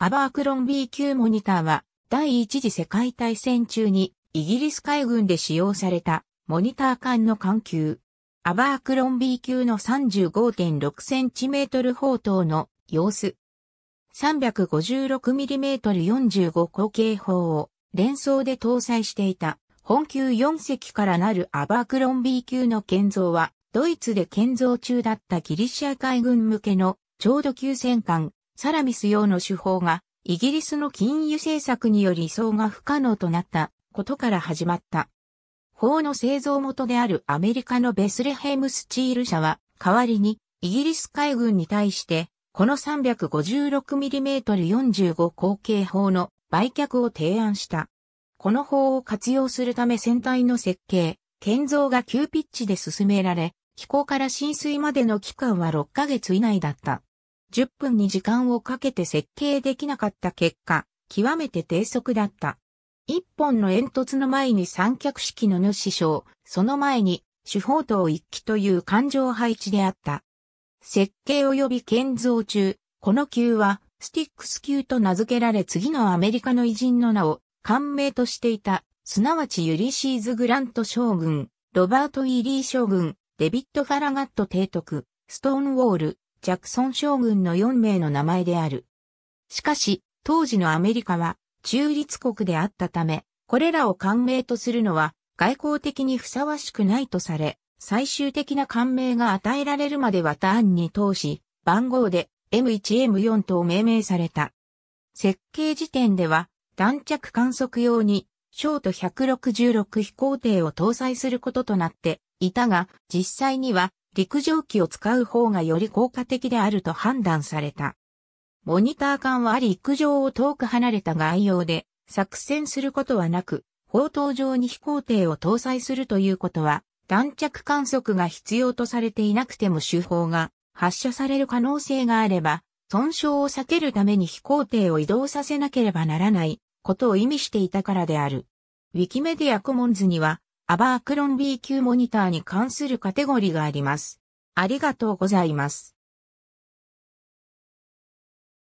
アバークロン b 級モニターは第一次世界大戦中にイギリス海軍で使用されたモニター艦の艦級。アバークロン B 級の 35.6cm 砲塔の様子。356mm45 口径砲を連装で搭載していた本級4隻からなるアバークロン B 級の建造はドイツで建造中だったギリシア海軍向けのちょうど急戦艦サラミス用の手法がイギリスの金融政策により移送が不可能となったことから始まった。法の製造元であるアメリカのベスレヘムスチール社は代わりにイギリス海軍に対してこの 356mm45 口径砲の売却を提案した。この砲を活用するため船体の設計、建造が急ピッチで進められ、飛行から浸水までの期間は6ヶ月以内だった。10分に時間をかけて設計できなかった結果、極めて低速だった。一本の煙突の前に三脚式の主章、その前に主砲塔一機という環状配置であった。設計及び建造中、この級はスティックス級と名付けられ次のアメリカの偉人の名を官名としていた、すなわちユリシーズ・グラント将軍、ロバート・イーリー将軍、デビッド・ファラガット提督、ストーンウォール、ジャクソン将軍の4名の名前である。しかし、当時のアメリカは中立国であったため、これらを官名とするのは外交的にふさわしくないとされ、最終的な官名が与えられるまではターンに通し、番号で M1M4 と命名された。設計時点では、弾着観測用に、ショート166飛行艇を搭載することとなっていたが、実際には陸上機を使う方がより効果的であると判断された。モニター艦は陸上を遠く離れた外洋で作戦することはなく、砲塔上に飛行艇を搭載するということは、弾着観測が必要とされていなくても手法が発射される可能性があれば、損傷を避けるために飛行艇を移動させなければならないことを意味していたからである。ウィキメディアコモンズにはアバークロンビー級モニターに関するカテゴリがあります。ありがとうございます。